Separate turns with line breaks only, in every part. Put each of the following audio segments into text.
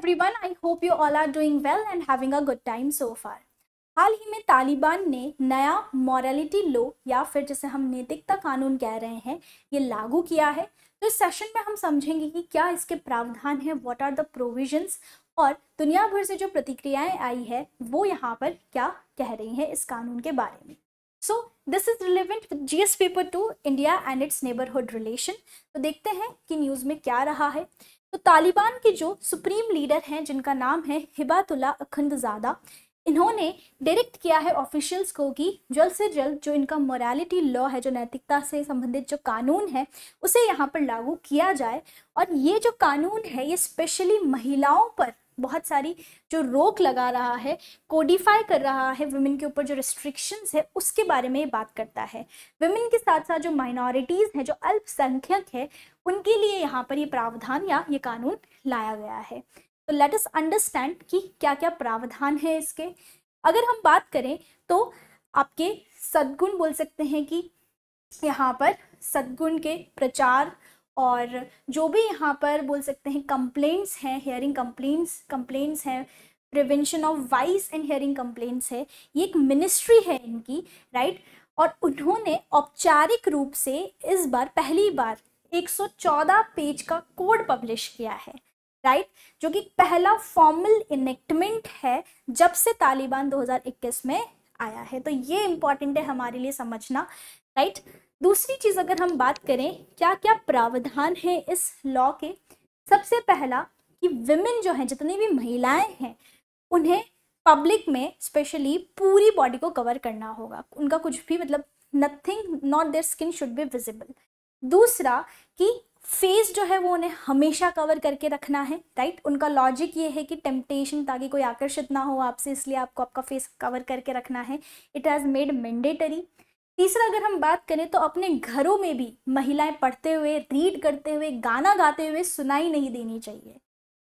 Everyone I hope you all are doing well and having a good time so far हाल ही में तालिबान ने नया मॉरलिटी लो या फिर जिसे हम नैतिकता कानून कह रहे हैं ये लागू किया है तो इस सेशन में हम समझेंगे कि क्या इसके प्रावधान हैं व्हाट आर द प्रोविजंस और दुनिया भर से जो प्रतिक्रियाएं आई है वो यहाँ पर क्या कह रही हैं इस कानून के बारे में so this is relevant with G S paper two India and its neighbourhood relation तो देखते हैं कि न्यूज़ में क्या रहा है तो तालिबान के जो सुप्रीम लीडर हैं जिनका नाम है हिबातुल्ला अखंडजादा इन्होंने डायरेक्ट किया है ऑफिशियल्स को कि जल्द से जल्द जो इनका मोरालिटी लॉ है जो नैतिकता से संबंधित जो कानून है उसे यहाँ पर लागू किया जाए और ये जो कानून है ये स्पेशली महिलाओं पर बहुत सारी जो रोक लगा रहा है कोडिफाई कर रहा है वुमेन के ऊपर जो रिस्ट्रिक्शंस है उसके बारे में बात करता है वुमेन के साथ साथ जो माइनॉरिटीज़ हैं जो अल्पसंख्यक है उनके लिए यहाँ पर ये प्रावधान या ये कानून लाया गया है तो लेट अस अंडरस्टैंड कि क्या क्या प्रावधान है इसके अगर हम बात करें तो आपके सद्गुण बोल सकते हैं कि यहाँ पर सद्गुण के प्रचार और जो भी यहाँ पर बोल सकते हैं कंप्लेंट्स हैं हेयरिंग कंप्लेंट्स कंप्लेंट्स हैं prevention of vice and hearing complaints है ये एक मिनिस्ट्री है इनकी राइट और उन्होंने औपचारिक रूप से इस बार पहली बार 114 पेज का कोड पब्लिश किया है राइट right? जो कि पहला फॉर्मल इनेक्टमेंट है जब से तालिबान 2021 में आया है तो ये इम्पॉर्टेंट है हमारे लिए समझना राइट right? दूसरी चीज़ अगर हम बात करें क्या क्या प्रावधान है इस लॉ के सबसे पहला कि विमेन जो हैं जितनी भी महिलाएं हैं उन्हें पब्लिक में स्पेशली पूरी बॉडी को कवर करना होगा उनका कुछ भी मतलब nothing not their skin should be visible दूसरा कि फेस जो है वो उन्हें हमेशा कवर करके रखना है राइट उनका लॉजिक ये है कि टेम्पटेशन ताकि कोई आकर्षित ना हो आपसे इसलिए आपको आपका फेस कवर करके रखना है इट हैज़ मेड मैंडेटरी तीसरा अगर हम बात करें तो अपने घरों में भी महिलाएं पढ़ते हुए रीड करते हुए गाना गाते हुए सुनाई नहीं देनी चाहिए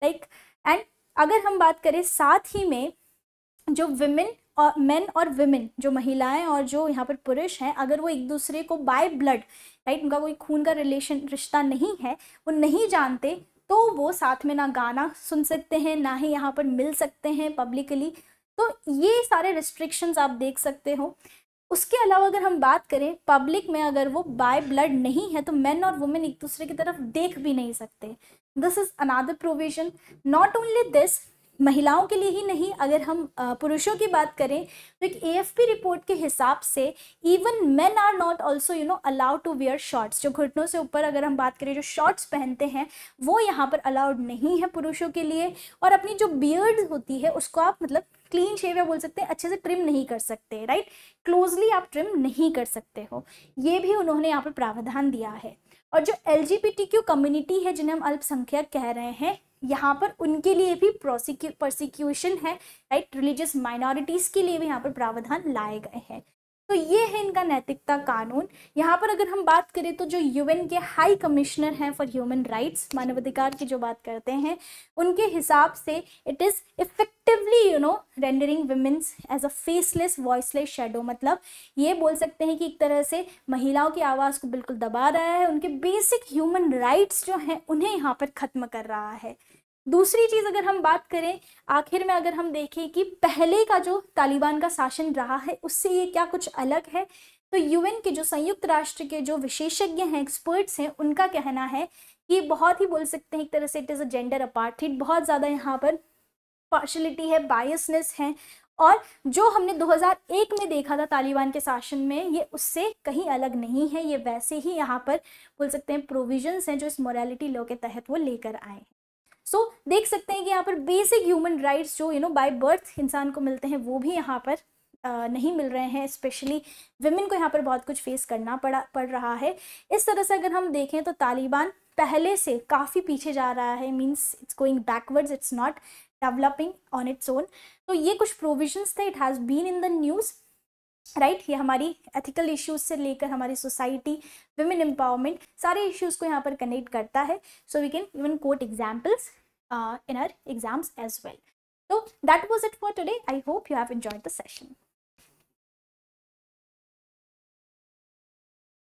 लाइक एंड अगर हम बात करें साथ ही में जो विमेन और मेन और विमेन जो महिलाएं और जो यहाँ पर पुरुष हैं अगर वो एक दूसरे को बाय ब्लड राइट उनका कोई खून का रिलेशन रिश्ता नहीं है वो नहीं जानते तो वो साथ में ना गाना सुन सकते हैं ना ही यहाँ पर मिल सकते हैं पब्लिकली तो ये सारे रिस्ट्रिक्शंस आप देख सकते हो उसके अलावा अगर हम बात करें पब्लिक में अगर वो बाय ब्लड नहीं है तो मैन और वुमेन एक दूसरे की तरफ देख भी नहीं सकते this is another provision not only this महिलाओं के लिए ही नहीं अगर हम पुरुषों की बात करें तो एक एएफपी रिपोर्ट के हिसाब से even men are not also you know allowed to wear shorts जो घुटनों से ऊपर अगर हम बात करें जो शॉर्ट्स पहनते हैं वो यहाँ पर अलाउड नहीं है पुरुषों के लिए और अपनी जो बियर्ड होती है उसको आप मतलब क्लीन शेवियर बोल सकते हैं अच्छे से ट्रिम नहीं कर सकते राइट क्लोजली आप ट्रिम नहीं कर सकते हो ये भी उन्होंने यहाँ पर प्रावधान दिया है और जो एल कम्युनिटी है जिन्हें हम अल्पसंख्यक कह रहे हैं यहाँ पर उनके लिए भी प्रोसिक्यू प्रोसिक्यूशन है राइट रिलीजियस माइनॉरिटीज़ के लिए भी यहाँ पर प्रावधान लाए गए हैं तो ये है इनका नैतिकता कानून यहाँ पर अगर हम बात करें तो जो यूएन के हाई कमिश्नर हैं फॉर ह्यूमन राइट्स मानवाधिकार की जो बात करते हैं उनके हिसाब से it is effectively you know rendering womens as a faceless voiceless shadow मतलब ये बोल सकते हैं कि एक तरह से महिलाओं की आवाज़ को बिल्कुल दबा रहा है उनके बेसिक ह्यूमन राइट्स जो हैं उन्हें यहाँ पर ख़त्म कर रहा है दूसरी चीज़ अगर हम बात करें आखिर में अगर हम देखें कि पहले का जो तालिबान का शासन रहा है उससे ये क्या कुछ अलग है तो यूएन के जो संयुक्त राष्ट्र के जो विशेषज्ञ हैं एक्सपर्ट्स हैं उनका कहना है कि बहुत ही बोल सकते हैं एक तरह से it is a gender apartheid बहुत ज़्यादा यहाँ पर पार्शलिटी है बायसनेस है और जो हमने 2001 में देखा था तालिबान के शासन में ये उससे कहीं अलग नहीं है ये वैसे ही यहाँ पर बोल सकते हैं प्रोविजंस हैं जो इस मोरालिटी लॉ के तहत वो लेकर आए हैं सो so, देख सकते हैं कि यहाँ पर बेसिक ह्यूमन राइट्स जो यू नो बाय बर्थ इंसान को मिलते हैं वो भी यहाँ पर आ, नहीं मिल रहे हैं स्पेशली वेमेन को यहाँ पर बहुत कुछ फेस करना पड़ा पड़ रहा है इस तरह से अगर हम देखें तो तालिबान पहले से काफ़ी पीछे जा रहा है means it's going backwards it's not developing on its own तो ये कुछ प्रोविजंस थे it has been in the news right right? ये हमारी एथिकल इश्यूज से लेकर हमारी सोसाइटी वुमेन एम्पावरमेंट सारे इश्यूज को यहाँ पर कनेक्ट करता है so we can even quote examples uh, in our exams as well. So that was it for today. I hope you have enjoyed the session.